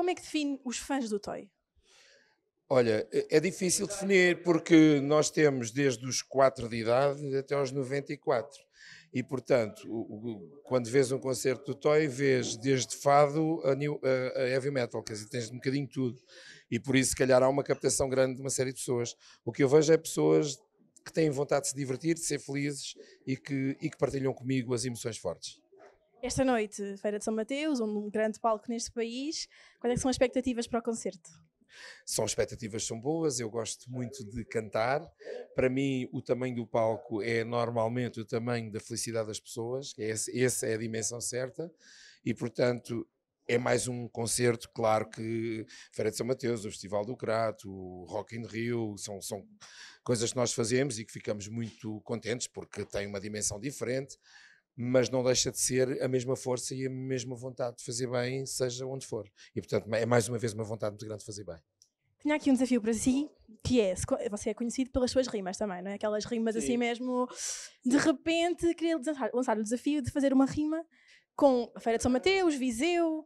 Como é que define os fãs do Toy? Olha, é, é difícil definir porque nós temos desde os 4 de idade até aos 94. E, portanto, quando vês um concerto do Toy, vês desde fado a, new, a heavy metal, quer dizer, tens um bocadinho tudo. E por isso, se calhar, há uma captação grande de uma série de pessoas. O que eu vejo é pessoas que têm vontade de se divertir, de ser felizes e que, e que partilham comigo as emoções fortes. Esta noite, Feira de São Mateus, um grande palco neste país. Quais é são as expectativas para o concerto? São expectativas são boas, eu gosto muito de cantar. Para mim, o tamanho do palco é normalmente o tamanho da felicidade das pessoas, é esse, essa é a dimensão certa, e portanto é mais um concerto, claro que Feira de São Mateus, o Festival do Crato, o Rock in Rio, são, são coisas que nós fazemos e que ficamos muito contentes porque tem uma dimensão diferente, mas não deixa de ser a mesma força e a mesma vontade de fazer bem, seja onde for. E, portanto, é mais uma vez uma vontade muito grande de fazer bem. Tinha aqui um desafio para si, que é, você é conhecido pelas suas rimas também, não é? Aquelas rimas assim Sim. assim mesmo, de repente, queria lançar o desafio de fazer uma rima com a Feira de São Mateus, Viseu,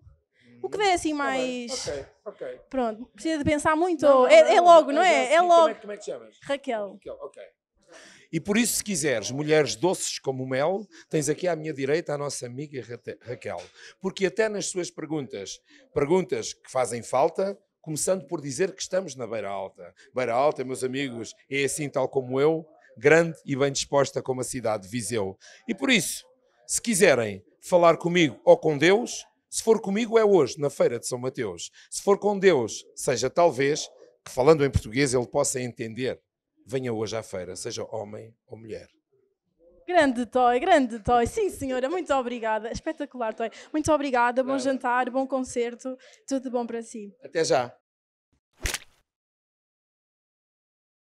o que der hum, assim tá mais... Ok, ok. Pronto, precisa de pensar muito, não, não, é, é, logo, não, não é? é? é, assim, é logo. Como é, como é que chamas? Raquel. Raquel, ok. E por isso, se quiseres mulheres doces como o mel, tens aqui à minha direita a nossa amiga Raquel. Porque até nas suas perguntas, perguntas que fazem falta, começando por dizer que estamos na Beira Alta. Beira Alta, meus amigos, é assim tal como eu, grande e bem disposta como a cidade de Viseu. E por isso, se quiserem falar comigo ou com Deus, se for comigo é hoje, na Feira de São Mateus. Se for com Deus, seja talvez que falando em português ele possa entender venha hoje à feira, seja homem ou mulher. Grande Toy, grande Toy. Sim, senhora, muito obrigada. Espetacular, Toy. Muito obrigada, bom jantar, bom concerto, tudo bom para si. Até já.